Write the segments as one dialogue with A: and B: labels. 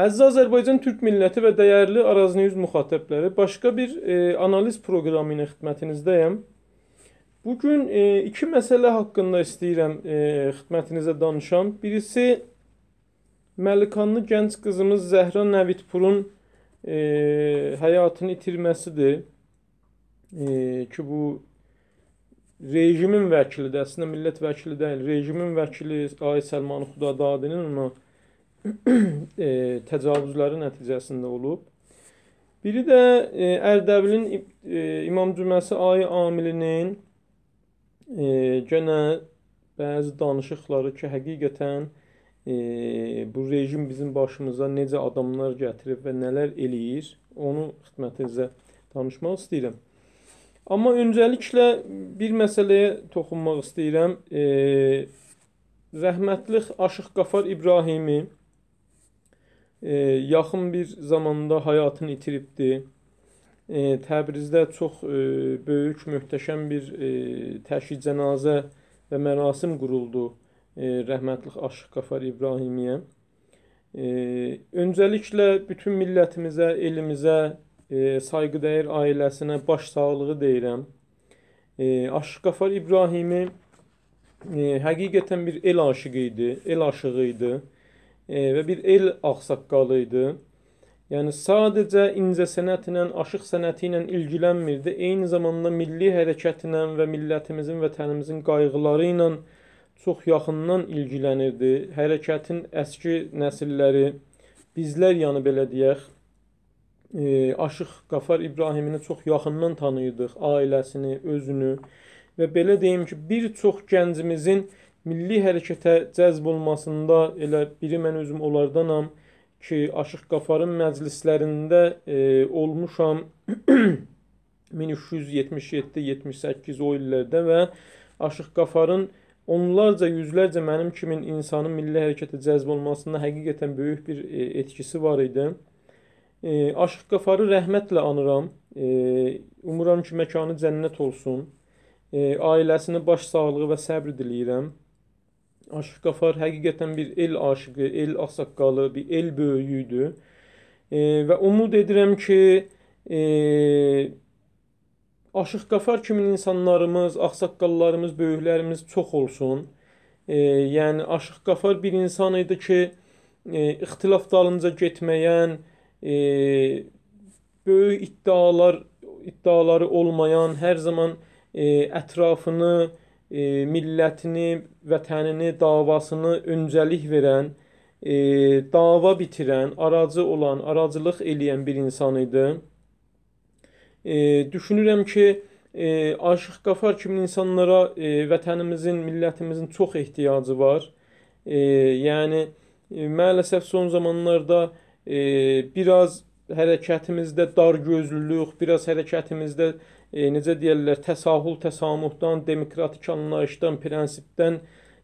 A: Əziz Azərbaycan Türk milləti və dəyərli Araznews müxatəbləri, başqa bir e, analiz proqramı ilə xidmətinizdəyəm. Bu gün e, iki məsələ haqqında istəyirəm e, xidmətinizə danışam. Birisi Məlikanlı gənc qızımız Zəhra Nəvitpurun e, həyatını itirməsidir. E, ki bu rejimin vəkilidir, əslində millət vəkili deyil, rejimin vəkili Ay Səlman Xudadadinin amma e, təcavüzləri nəticəsində olub. Biri də e, Ərdəbilin e, İmam Cüməsi ayı amilinin e, gənə bəzi danışıqları ki, həqiqətən e, bu rejim bizim başımıza necə adamlar gətirib və nələr eləyir, onu xidmətinizə danışmaq istəyirəm. Amma öncəliklə bir məsələyə toxunmaq istəyirəm. E, rəhmətli Aşıq Qafar İbrahimi e, yaxın bir zamanda həyatını itiribdi. E, Təbrizdə çox e, böyük, möhtəşəm bir e, təşhi cənazə və mərasim quruldu e, rəhmətlik Aşıq Qafar İbrahimiyə. E, öncəliklə bütün millətimizə, elimizə, e, saygıdəyər ailəsinə başsağlığı deyirəm. E, Aşıq Qafar İbrahimi e, həqiqətən bir el aşığı idi, el aşığı idi. E, e, və bir el ağsaqqalı idi. Yəni sadəcə incə sənətlə, aşıq sənəti ilə ilgilənmirdi. Eyni zamanda milli hərəkətlə və millətimizin, vətənimizin qayğıları ilə çox yaxından ilgilənirdi. Hərəkətin əski nəsilləri bizlər yəni belə deyək, e, aşıq Qafar İbrahimini çox yaxından tanıyırdıq, ailəsini, özünü və belə deyim ki, bir çox gəncimizin milli hərəkətə cəzb olmasında elə biri mən özüm onlardanam ki, Aşıq Qafarın məclislərində e, olmuşam 1377-78 o illərdə və Aşıq Qafarın onlarca, yüzlərcə mənim kimin insanın milli hərəkətə cəzb olmasında həqiqətən böyük bir e, etkisi var idi. E, Aşıq Qafarı rəhmətlə anıram. E, umuram ki, məkanı cənnət olsun. E, ailəsini baş sağlığı və səbr diləyirəm. Aşıq Qafar həqiqətən bir el aşığı, el asaqqalı, bir el böyüyü idi. E, və umud edirəm ki, e, Aşıq Qafar kimi insanlarımız, ağsaqqallarımız, böyüklərimiz çox olsun. E, yəni Aşıq Qafar bir insan idi ki, e, ixtilaf dalınca getməyən, e, böyük iddialar iddiaları olmayan, hər zaman e, ətrafını e, millətini, vətənini, davasını öncəlik verən, e, dava bitirən, aracı olan, aracılıq eləyən bir insan idi. E, düşünürəm ki, e, Aşıq Qafar kimi insanlara e, vətənimizin, millətimizin çox ehtiyacı var. E, yəni, e, maalesef son zamanlarda e, biraz hərəkətimizdə dar gözlülük, biraz hərəkətimizdə e, e, necə deyirlər, təsahül, təsamuhdan, demokratik anlayışdan, prinsipdən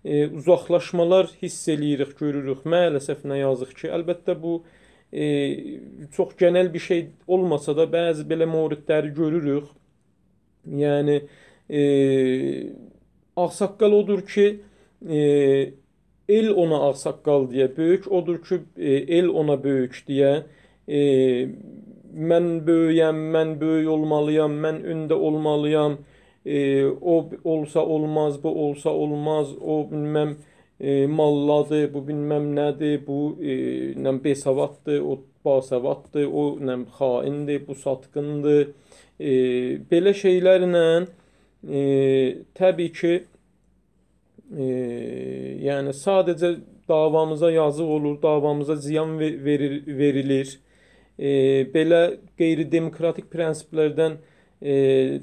A: e, uzaqlaşmalar hiss eləyirik, görürük. Maalesef nə yazıq ki, əlbəttə bu e, çox genel bir şey olmasa da bəzi belə moridləri görürük. Yəni e, ağsaqqal odur ki, e, el ona ağsaqqal deyə böyük, odur ki, e, el ona böyük deyə e, mən böyüyəm, mən böyük olmalıyam, mən öndə olmalıyam, e, o olsa olmaz, bu olsa olmaz, o bilməm e, malladır, bu bilməm nədir, bu e, nə besavaddır, o basavaddır, o nə xaindir, bu satqındır. E, belə şeylərlə e, təbii ki, e, yəni sadəcə davamıza yazıq olur, davamıza ziyan ver, verir, verilir e, belə qeyri-demokratik prinsiplərdən, e,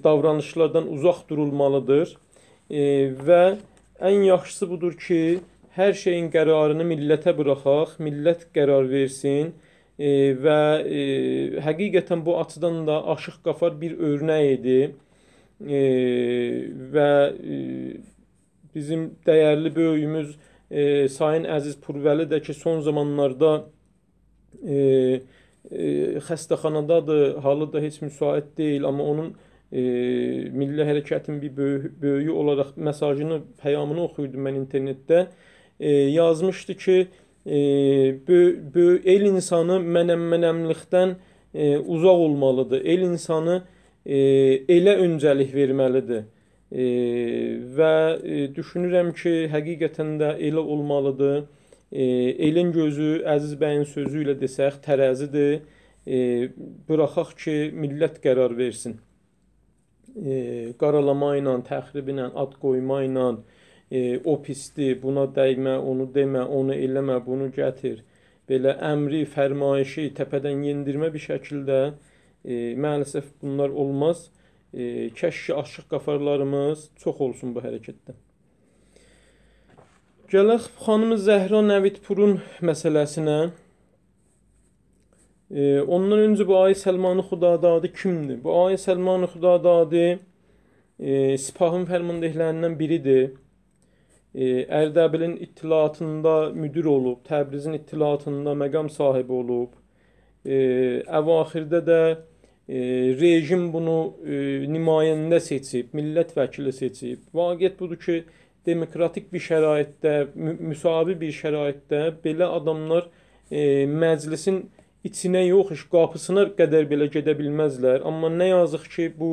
A: davranışlardan uzaq durulmalıdır. E, və ən yaxşısı budur ki, hər şeyin qərarını millətə buraxaq, millət qərar versin e, və e, həqiqətən bu açıdan da Aşıq Qafar bir örnək idi. E, və e, bizim dəyərli böyüyümüz e, Sayın Əziz Purvəli də ki, son zamanlarda e, e, xəstəxanadadır, halı da heç müsait deyil, amma onun e, milli hərəkətin bir böyük, böyüyü olaraq mesajını, pəyamını oxuyurdum mən internetdə. E, yazmışdı ki, e, bö, bö, el insanı mənəm-mənəmlikdən e, uzaq olmalıdır. El insanı e, elə öncəlik verməlidir. E, və e, düşünürəm ki, həqiqətən də elə olmalıdır e, elin gözü, Əziz bəyin sözü ilə desək, tərəzidir. E, buraxaq ki, millət qərar versin. E, qaralama ilə, təxrib ilə, ad qoyma ilə, e, o pisdir, buna dəymə, onu demə, onu eləmə, bunu gətir. Belə əmri, fərmayişi təpədən yendirmə bir şəkildə e, maalesef bunlar olmaz. E, kəşşi aşıq qafarlarımız çox olsun bu hərəkətdə. Gələk xanım Zəhra Nəvitpurun məsələsinə. E, ondan öncə bu Ayə Səlmanı Xudadadı kimdir? Bu Ayə Səlmanı Xudadadı e, Sipahın fərmandehlərindən biridir. E, Ərdəbilin ittilatında müdür olub, Təbrizin ittilatında məqam sahibi olub. E, əvaxirdə də e, rejim bunu e, nümayəndə seçib, millət vəkili seçib. Vaqiət budur ki, demokratik bir şəraitdə, müsavi bir şəraitdə belə adamlar e, məclisin içinə yox, iş qapısına qədər belə gedə bilməzlər. Amma nə yazıq ki, bu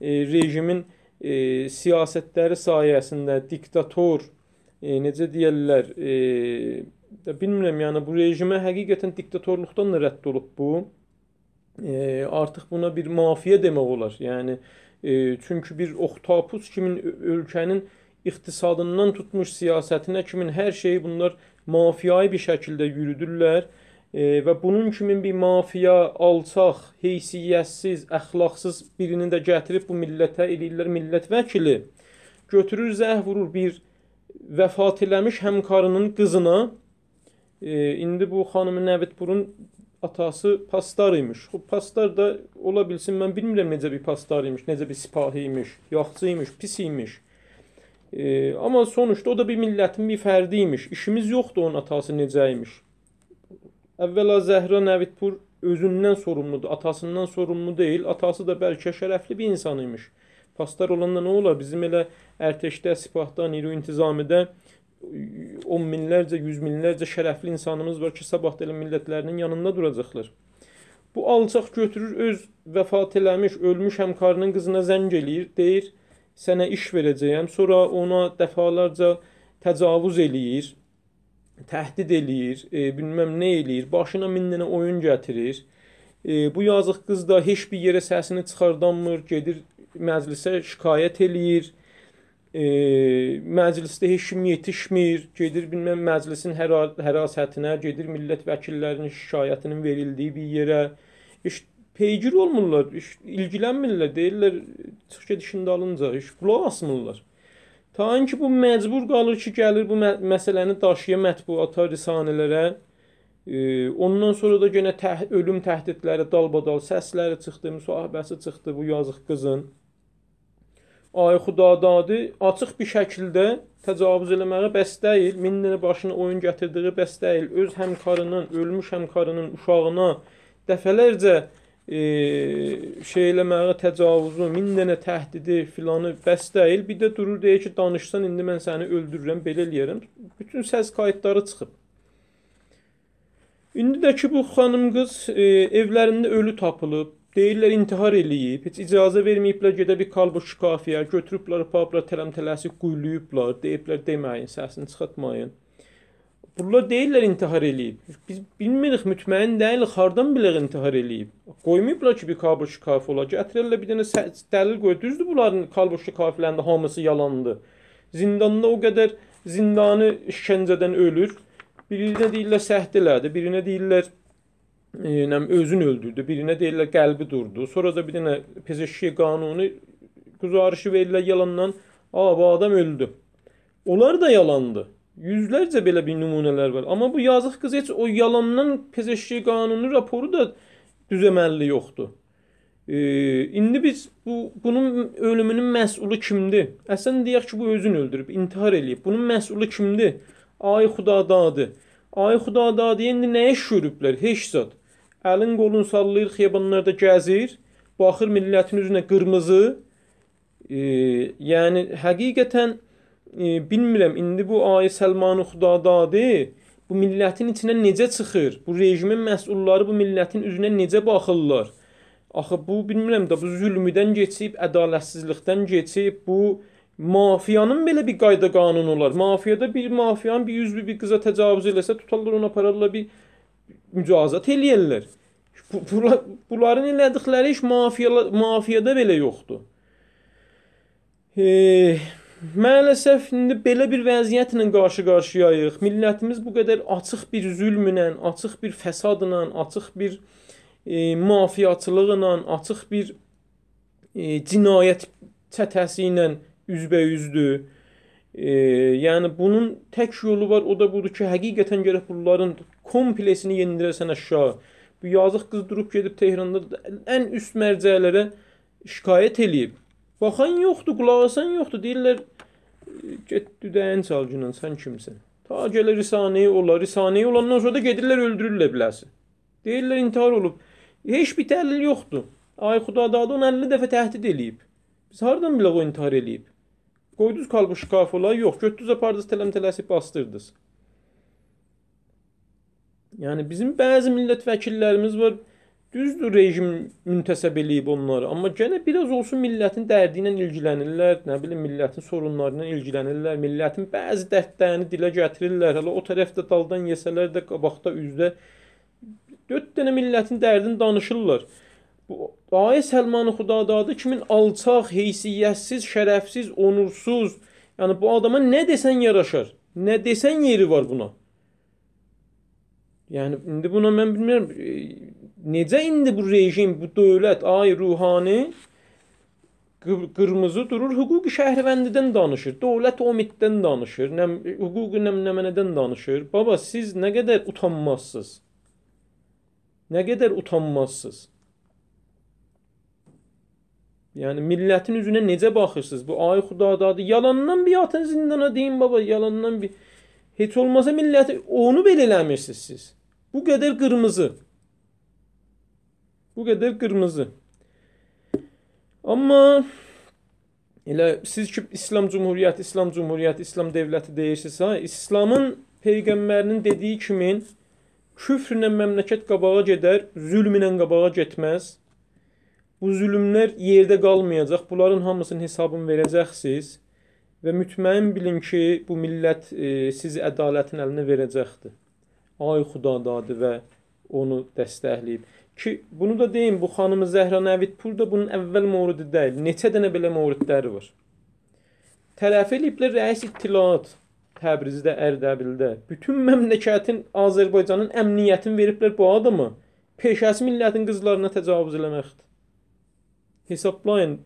A: e, rejimin e, siyasətləri sayəsində diktator, e, necə deyirlər, e, bilmirəm, yəni bu rejimə həqiqətən diktatorluqdan da rədd olub bu. E, artıq buna bir mafiya demək olar. Yəni e, çünki bir oxtapus kimin ölkənin e, iqtisadından tutmuş siyasətinə kimin hər şeyi bunlar mafiyayı bir şəkildə yürüdürlər e, və bunun kimin bir mafiya, alçaq, heysiyyətsiz, əxlaqsız birini də gətirib bu millətə eləyirlər millət vəkili. Götürür zəh vurur bir vəfat eləmiş həmkarının qızına. E, indi bu xanımı Nəvitburun atası pastar imiş. O pastar da ola bilsin mən bilmirəm necə bir pastar imiş, necə bir sipahi imiş, yaxçı imiş, pis imiş. E, amma sonuçda o da bir millətin bir fərdi imiş. İşimiz yoxdur onun atası necə imiş. Əvvəla Zəhra Nəvidpur özündən sorumludur, atasından sorumlu deyil. Atası da bəlkə şərəfli bir insan imiş. Pastar olanda nə olar? Bizim elə ərteşdə, sipahda, niro intizamidə e, on minlərcə, yüz minlərcə şərəfli insanımız var ki, sabah da elə millətlərinin yanında duracaqlar. Bu alçaq götürür öz vəfat eləmiş, ölmüş həmkarının qızına zəng eləyir, deyir: sənə iş verəcəyəm. Sonra ona dəfalarca təcavüz eləyir, təhdid eləyir, e, bilməm nə eləyir, başına min dənə oyun gətirir. E, bu yazıq qız da heç bir yerə səsini çıxardanmır, gedir məclisə şikayət eləyir. E, məclisdə heç kim yetişmir, gedir bilməm məclisin həra hərasətinə, gedir millət vəkillərinin şikayətinin verildiyi bir yerə. İşte Peygir olmurlar, iş, ilgilənmirlər, deyirlər çıx get işin dalınca, iş qulaq asmırlar. Ta ki bu məcbur qalır ki, gəlir bu mə məsələni daşıya mətbuata, risanələrə. E, ondan sonra da yenə təh ölüm təhdidləri dalbadal səsləri çıxdı, müsahibəsi çıxdı bu yazıq qızın. Ay Xudadadı açıq bir şəkildə təcavüz eləməyə bəs deyil, minnini başına oyun gətirdiyi bəs deyil, öz həmkarının, ölmüş həmkarının uşağına dəfələrcə e, şey eləməyə təcavüzü, min dənə təhdidi filanı bəs deyil. Bir də durur deyir ki, danışsan indi mən səni öldürürəm, belə eləyərəm. Bütün səs qayıtları çıxıb. İndi də ki bu xanım qız e, evlərində ölü tapılıb. Deyirlər intihar eləyib. Heç icazə verməyiblər gedə bir kalbuş kafiyə götürüblər, papla tələm-tələsik quyuluyublar. Deyiblər deməyin, səsini çıxartmayın. Bunlar deyirlər intihar eləyib. Biz bilmirik, mütməyin deyilik, hardan bilək intihar eləyib. Qoymayıblar ki, bir kalboşlu kafir ola ki, ətrəllə bir dənə dəlil qoyur. Düzdür, bunların kalboşlu kafirlərində hamısı yalandı. Zindanda o qədər zindanı işkəncədən ölür. Birinə deyirlər səhd elədi, birinə deyirlər e, nəm, özün öldürdü, birinə deyirlər qəlbi durdu. Sonra da bir dənə pezeşki qanunu quzarışı verirlər yalandan. Aa, bu adam öldü. Onlar da yalandı yüzlərcə belə bir nümunələr var. Amma bu yazıq qız heç o yalandan PZŞ qanunu raporu da düz əməlli yoxdur. E, indi biz bu bunun ölümünün məsulu kimdir? Əslində deyək ki, bu özünü öldürüb, intihar eləyib. Bunun məsulu kimdir? Ay Xudadadı. Ay Xudadadı indi nəyə şürüblər? Heç zad. Əlin qolun sallayır, xiyabanlarda gəzir. Baxır millətin üzünə qırmızı. E, yəni həqiqətən e, bilmirəm, indi bu ayə Səlman Xudadadır. Bu millətin içinə necə çıxır? Bu rejimin məsulları bu millətin üzünə necə baxırlar? Axı bu bilmirəm də bu zülmüdən keçib, ədalətsizlikdən keçib, bu mafiyanın belə bir qayda qanunu olar. Mafiyada bir mafiyan bir yüzlü bir qıza təcavüz eləsə tutarlar ona paralla bir mücazat eləyirlər. Bunların elədikləri iş mafiyada, mafiyada belə yoxdur. Eee Maalesef indi belə bir vəziyyətlə qarşı-qarşıyayıq. Millətimiz bu qədər açıq bir zülmlə, açıq bir fəsadla, açıq bir e, mafiyaçılıqla, açıq bir e, cinayət çətəsi ilə üzbəyüzdür. E, yəni bunun tək yolu var, o da budur ki, həqiqətən gərək bunların komplesini yendirəsən aşağı. Bu yazıq qız durub gedib Tehran'da ən üst mərcələrə şikayət eləyib. Baxan yoxdur, qulaq asan yoxdur. Deyirlər get düdəyin çal günan, sən kimsən? Ta gəlir risanəyə olar, risanəyə olandan sonra da gedirlər öldürürlər biləsən. Deyirlər intihar olub. Heç bir təhlil yoxdur. Ay Xudadadı onu 50 dəfə təhdid eləyib. Biz hardan bilək o intihar eləyib? Qoyduz qalbı şkaf ola, yox, götdüz apardınız tələm-tələsib bastırdınız. Yəni bizim bəzi millət vəkillərimiz var, Düzdür, rejim müntəsəb eləyib onları, amma gənə biraz olsun millətin dərdi ilə ilgilənirlər, nə bilim, millətin sorunları ilə ilgilənirlər, millətin bəzi dərdlərini dilə gətirirlər. Hələ o tərəfdə daldan yesələr də qabaqda üzdə 4 dənə millətin dərdini danışırlar. Bu Ayə Səlman Xudadadı kimin alçaq, heysiyyətsiz, şərəfsiz, onursuz, yəni bu adama nə desən yaraşar, nə desən yeri var buna. Yəni indi buna mən bilmirəm necə indi bu rejim, bu dövlət, ay ruhani qırmızı durur, hüquqi şəhrvəndidən danışır, dövlət omiddən danışır, nəm, hüquqi nəmnəmənədən danışır. Baba, siz nə qədər utanmazsınız? Nə qədər utanmazsınız? Yəni, millətin üzünə necə baxırsınız? Bu, ay xudadadır, yalandan bir atın zindana deyin, baba, yalandan bir... Heç olmasa milləti, onu belə eləmirsiniz siz. Bu qədər qırmızı. Bu qədər qırmızı. Amma elə siz ki İslam Cümhuriyyəti, İslam Cümhuriyyəti, İslam dövləti deyirsiniz ha, İslamın peyğəmbərinin dediyi kimi küfrlə məmləkət qabağa gedər, zülmlə qabağa getməz. Bu zülmlər yerdə qalmayacaq. Bunların hamısının hesabını verəcəksiniz və mütməyin bilin ki, bu millət e, sizi ədalətin əlinə verəcəkdir. Ay Xudadadı və onu dəstəkləyib. Ki, bunu da deyim, bu xanımı Zəhra Nəvitpur da bunun əvvəl morudu deyil. Neçə dənə belə morudları var. Tələf eləyiblər rəis ittilat Təbrizdə, Ərdəbildə. Bütün məmləkətin, Azərbaycanın əmniyyətini veriblər bu adamı. Peşəsi millətin qızlarına təcavüz eləməkdir. Hesablayın,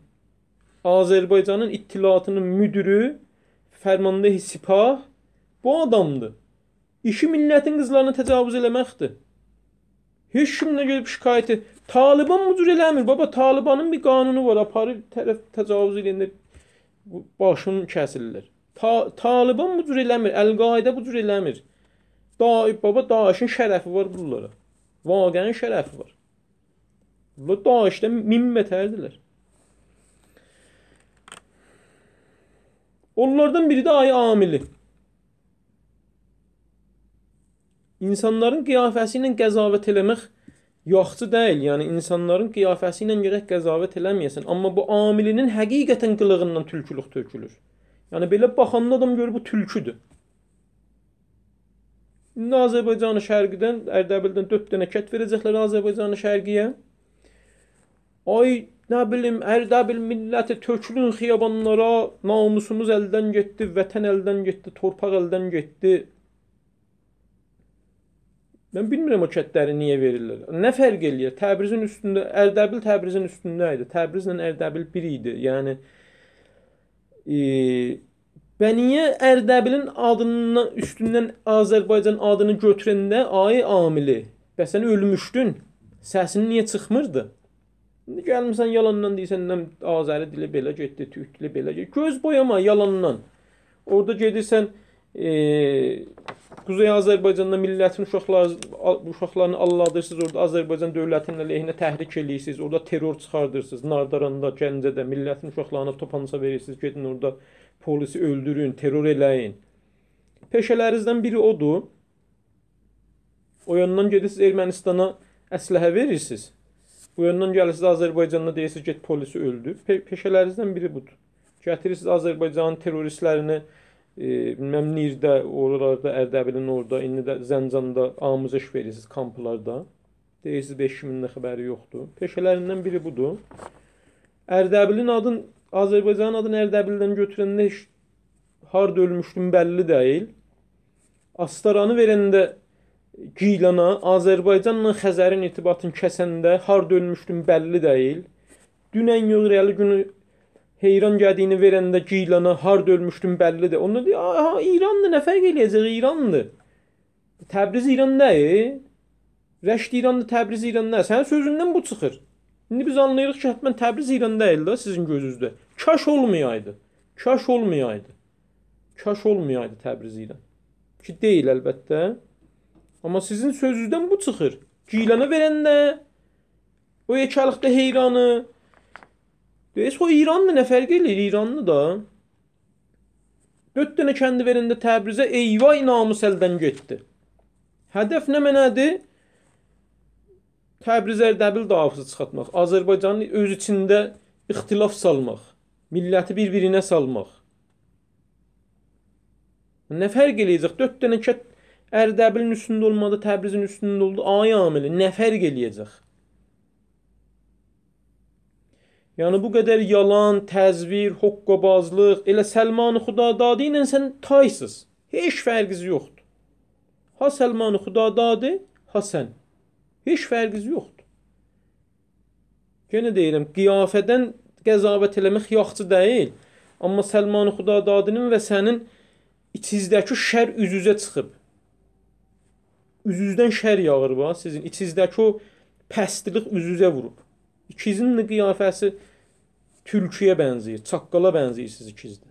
A: Azərbaycanın ittilatının müdürü, fərmanda sipah bu adamdır. İşi millətin qızlarına təcavüz eləməkdir. Heç kimlə gedib şikayət et. Taliban müdür eləmir. Baba, Talibanın bir qanunu var. Aparıb tərəf təcavüz edəndə başın kəsilir. Ta Taliban müdür eləmir. Əl-Qaida müdür eləmir. Daib baba, Daişin şərəfi var bunlara. Vaqənin şərəfi var. Bu Daişdə min betərdirlər. Onlardan biri də ayı amili. insanların qiyafəsi ilə qəzavət eləmək yaxşı deyil. Yəni insanların qiyafəsi ilə gərək qəzavət eləməyəsən, amma bu amilinin həqiqətən qılığından tülkülük tökülür. Yəni belə baxanda adam görür bu tülküdür. İndi Azərbaycanı şərqidən, Ərdəbildən 4 dənə kət verəcəklər Azərbaycanı şərqiyə. Ay nə bilim Ərdəbil milləti tökülün xiyabanlara, namusumuz əldən getdi, vətən əldən getdi, torpaq əldən getdi. Mən bilmirəm o kətləri niyə verirlər. Nə fərq eləyir? Təbrizin üstündə, Ərdəbil Təbrizin üstündə idi. Təbrizlə Ərdəbil bir idi. Yəni e, Bəniyə Ərdəbilin adından üstündən Azərbaycan adını götürəndə ay amili. Bəs sən ölmüşdün. Səsin niyə çıxmırdı? İndi gəlmisən yalandan deyirsən, nəm Azəri dili belə getdi, türk dili belə getdi. Göz boyama yalandan. Orda gedirsən, e, Quzey Azərbaycanda millətin uşaqlar, uşaqlarını alladırsınız, orada Azərbaycan dövlətinin əleyhinə təhrik eləyirsiniz, orada terror çıxardırsınız. Nardaranda, Gəncədə millətin uşaqlarını topanıza verirsiniz, gedin orada polisi öldürün, terror eləyin. Peşələrinizdən biri odur. O yandan gedirsiniz Ermənistana əsləhə verirsiniz. Bu yandan gəlirsiniz Azərbaycanda deyirsiniz get polisi öldür. Pe peşələrinizdən biri budur. Gətirirsiniz Azərbaycanın terroristlərini e, bilməm Nirdə, oralarda, Ərdəbilin orada, indi də Zəncanda amuzəş verirsiniz kamplarda. Deyirsiniz 5000-nin xəbəri yoxdur. Peşələrindən biri budur. Ərdəbilin adın Azərbaycanın adını Ərdəbildən götürəndə heç harda ölmüşdüm bəlli deyil. Astaranı verəndə Gilana, Azərbaycanla Xəzərin irtibatını kəsəndə harda ölmüşdüm bəlli deyil. Dünən yox, rəli günü heyran gəldiyini verəndə ki, İlana harda ölmüşdün bəllidir. Onlar deyir, aha, İrandır, nə fərq eləyəcək, İrandır. Təbriz İran nə? Rəşd İrandır, Təbriz İran nə? Sənin sözündən bu çıxır. İndi biz anlayırıq ki, həttən Təbriz İran deyil də sizin gözünüzdə. Kaş olmayaydı. Kaş olmayaydı. Kaş olmayaydı Təbriz İran. Ki deyil əlbəttə. Amma sizin sözünüzdən bu çıxır. Gilana verəndə o yekalıqda heyranı, Deyəsə o İranlı nə fərq eləyir İranlı da? 4 dənə kəndi verəndə Təbrizə eyvay namus əldən getdi. Hədəf nə mənədir? Təbriz Ərdəbil davası çıxartmaq, Azərbaycanın öz içində ixtilaf salmaq, milləti bir-birinə salmaq. Nə fərq eləyəcək? 4 dənə kət Ərdəbilin üstündə olmadı, Təbrizin üstündə oldu. Ay amili nə fərq eləyəcək? Yəni bu qədər yalan, təzvir, hoqqabazlıq, elə Səlman-ı Xudadadı ilə sən taysız. Heç fərqiniz yoxdur. Ha Səlman-ı Xudadadı, ha sən. Heç fərqiniz yoxdur. Yenə deyirəm, qiyafədən qəzavət eləmək yaxşı deyil. Amma Səlman-ı Xudadadının və sənin içinizdəki şər üz-üzə çıxıb. Üz-üzdən şər yağır va sizin. İçinizdəki o pəstlik üz-üzə vurub. İkizin qiyafəsi Tülküyə bənzəyir, çaqqala bənzəyirsiniz ikiniz də.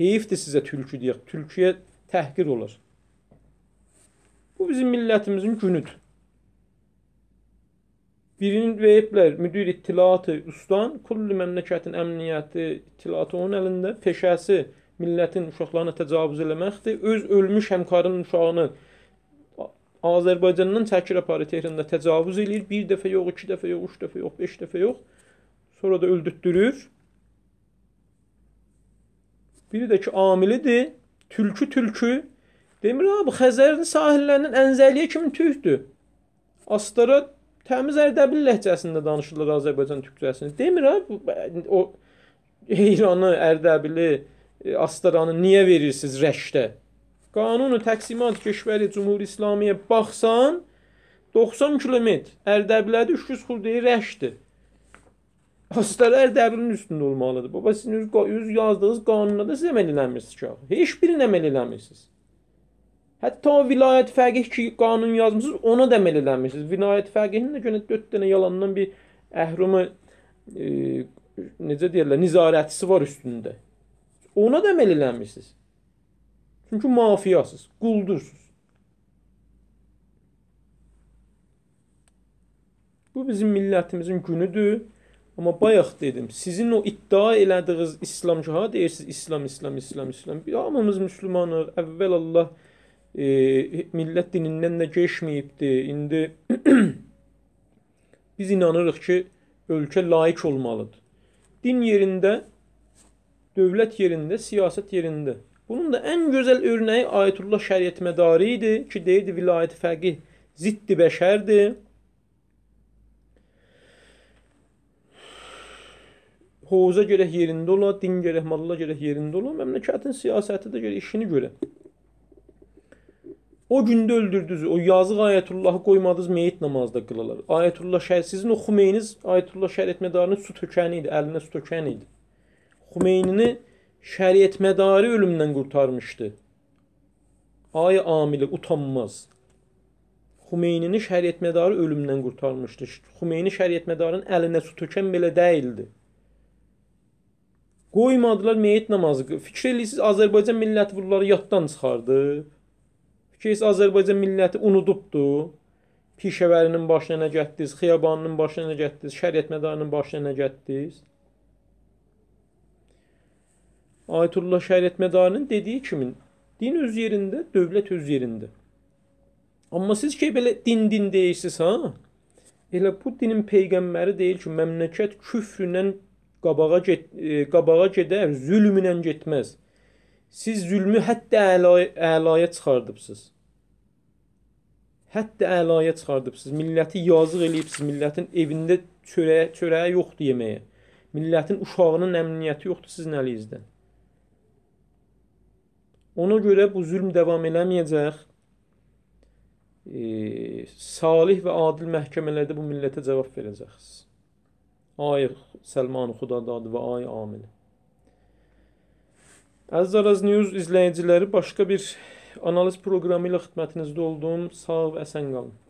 A: Heyifdir sizə tülkü deyək. Tülküyə təhqir olur. Bu bizim millətimizin günüdür. Birini veriblər müdür ittilatı ustan, kullu məmləkətin əmniyyəti ittilatı onun əlində, peşəsi millətin uşaqlarına təcavüz eləməkdir. Öz ölmüş həmkarının uşağını Azərbaycandan çəkir aparı Tehranda təcavüz eləyir. Bir dəfə yox, iki dəfə yox, üç dəfə yox, beş dəfə yox. Sonra da öldürtdürür. Biri də ki, amilidir. Tülkü tülkü. Demir, ha, bu Xəzərin sahillərinin ənzəliyə kimi türkdür. Astara təmiz Ərdəbil ləhcəsində danışırlar Azərbaycan türkcəsini. Demir, ha, bu, o İranı, Ərdəbili, e, Astaranı niyə verirsiniz rəşdə? Qanunu təqsimat keşvəri Cumhur İslamiyə baxsan, 90 kilometr Ərdəbilədə 300 xurdəyi rəşdir. Hastələr dəvrinin üstündə olmalıdır. Baba, sizin öz, öz yazdığınız qanuna da siz əməl eləmirsiniz ki, heç birinə əməl eləmirsiniz. Hətta vilayət fəqih ki, qanun yazmısınız, ona da əməl eləmirsiniz. Vilayət fəqihinin də görə 4 dənə yalandan bir əhrimi e, necə deyirlər, nizarətçisi var üstündə. Ona da əməl eləmirsiniz. Çünki mafiyasız, quldursuz. Bu bizim millətimizin günüdür. Amma bayaq dedim, sizin o iddia elədiyiniz İslamcıha deyirsiniz, İslam, İslam, İslam, İslam. Hamımız müsəlmanıq. Əvvəl Allah e, millət dinindən də keçməyibdi. İndi biz inanırıq ki, ölkə layiq olmalıdır. Din yerində, dövlət yerində, siyasət yerində. Bunun da ən gözəl örnəyi Ayətullah Şəriət Mədari idi ki, deyirdi vilayət fəqih ziddi bəşərdir hovuza görək yerində ola, din görək, malla görək yerində ola, məmləkətin siyasəti də görə, işini görə. O gündə öldürdünüz, o yazıq Ayətullahı qoymadınız, meyit namazda qılalar. Ayətullah şəhər, sizin o Xumeyniz Ayətullah şəhər etmədarının su tökəni idi, əlinə su tökəni idi. Xumeynini şəriət mədarı ölümdən qurtarmışdı. Ay amili utanmaz. Xumeynini şəriət mədarı ölümdən qurtarmışdı. Xumeyni şəriət mədarının əlinə su tökən belə deyildi. Qoymadılar meyit namazı. Fikir eləyirsiniz Azərbaycan milləti bunları yaddan çıxardı. Fikir eləyirsiniz Azərbaycan milləti unudubdu. Pişəvərinin başına nə gətdiniz, xiyabanının başına nə gətdiniz, şəriət mədarının başına nə gətdiniz? Ayətullah Şəriət Mədarının dediyi kimi din öz yerində, dövlət öz yerində. Amma siz ki belə din din deyirsiniz ha? Elə bu dinin peyğəmbəri deyil ki, məmləkət küfrlə qabağa get e, qabağa gedər, zülmlə getməz. Siz zülmü hətta əlaya, əlaya çıxardıbsınız. Hətta əlaya çıxardıbsınız. Milləti yazıq eləyibsiniz. Millətin evində çörəyə, çörəyə yoxdur yeməyə. Millətin uşağının əmniyyəti yoxdur sizin əliyinizdən. Ona görə bu zülm davam eləməyəcək. E, salih və adil məhkəmələrdə bu millətə cavab verəcəksiniz. آی Səlman Xudadad və ay Amil. Əziz Araz News izləyiciləri, başqa bir analiz proqramı ilə xidmətinizdə oldum. Sağ və əsən qalın.